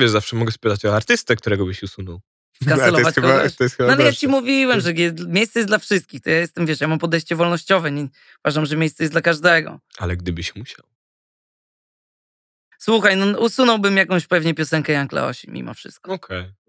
Wiesz, zawsze mogę spytać o artystę, którego byś usunął. Skasować no, jest Chyba, chyba no ale ja ci mówiłem, że miejsce jest dla wszystkich. To ja jestem, wiesz, ja mam podejście wolnościowe. Nie, uważam, że miejsce jest dla każdego. Ale gdybyś musiał. Słuchaj, no usunąłbym jakąś pewnie piosenkę Jankla Osi mimo wszystko. Okej. Okay.